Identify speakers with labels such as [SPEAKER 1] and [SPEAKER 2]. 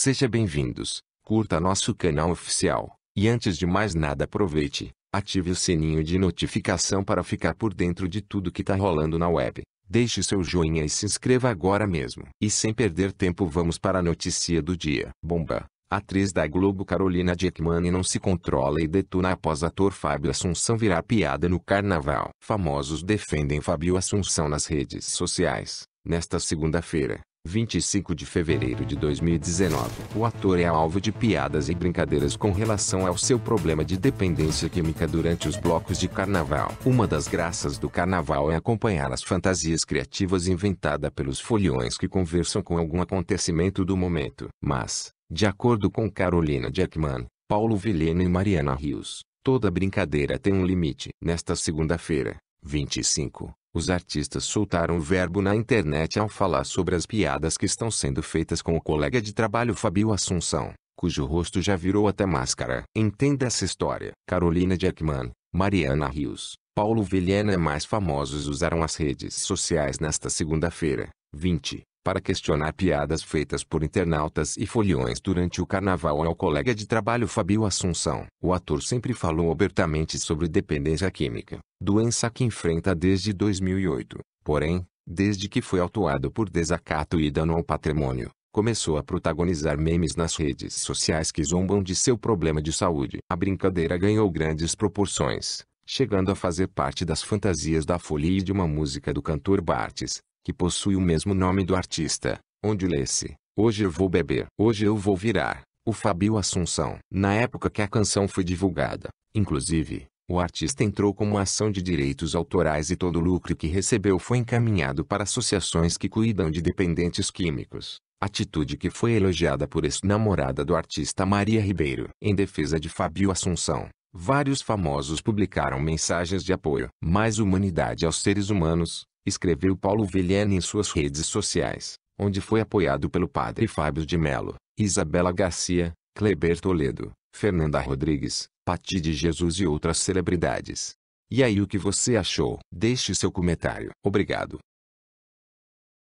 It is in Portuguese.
[SPEAKER 1] Seja bem-vindos, curta nosso canal oficial, e antes de mais nada aproveite, ative o sininho de notificação para ficar por dentro de tudo que tá rolando na web. Deixe seu joinha e se inscreva agora mesmo. E sem perder tempo vamos para a notícia do dia. Bomba! Atriz da Globo Carolina Dieckmann não se controla e detona após ator Fábio Assunção virar piada no carnaval. Famosos defendem Fábio Assunção nas redes sociais. Nesta segunda-feira, 25 de fevereiro de 2019. O ator é alvo de piadas e brincadeiras com relação ao seu problema de dependência química durante os blocos de carnaval. Uma das graças do carnaval é acompanhar as fantasias criativas inventadas pelos foliões que conversam com algum acontecimento do momento. Mas, de acordo com Carolina Jackman, Paulo Vilhena e Mariana Rios, toda brincadeira tem um limite. Nesta segunda-feira, 25, os artistas soltaram o verbo na internet ao falar sobre as piadas que estão sendo feitas com o colega de trabalho Fabio Assunção, cujo rosto já virou até máscara. Entenda essa história. Carolina Jackman, Mariana Rios, Paulo Vilhena mais famosos usaram as redes sociais nesta segunda-feira, 20, para questionar piadas feitas por internautas e foliões durante o carnaval ao colega de trabalho Fabio Assunção. O ator sempre falou abertamente sobre dependência química, doença que enfrenta desde 2008. Porém, desde que foi autuado por desacato e dano ao patrimônio, começou a protagonizar memes nas redes sociais que zombam de seu problema de saúde. A brincadeira ganhou grandes proporções, chegando a fazer parte das fantasias da folia e de uma música do cantor Bartes, que possui o mesmo nome do artista, onde lê-se, Hoje eu vou beber, hoje eu vou virar, o Fabio Assunção. Na época que a canção foi divulgada, inclusive, o artista entrou com uma ação de direitos autorais e todo o lucro que recebeu foi encaminhado para associações que cuidam de dependentes químicos. Atitude que foi elogiada por ex-namorada do artista Maria Ribeiro. Em defesa de Fabio Assunção, vários famosos publicaram mensagens de apoio. Mais humanidade aos seres humanos, escreveu Paulo Vilhena em suas redes sociais, onde foi apoiado pelo padre Fábio de Melo, Isabela Garcia, Kleber Toledo, Fernanda Rodrigues, Pati de Jesus e outras celebridades. E aí o que você achou? Deixe seu comentário. Obrigado.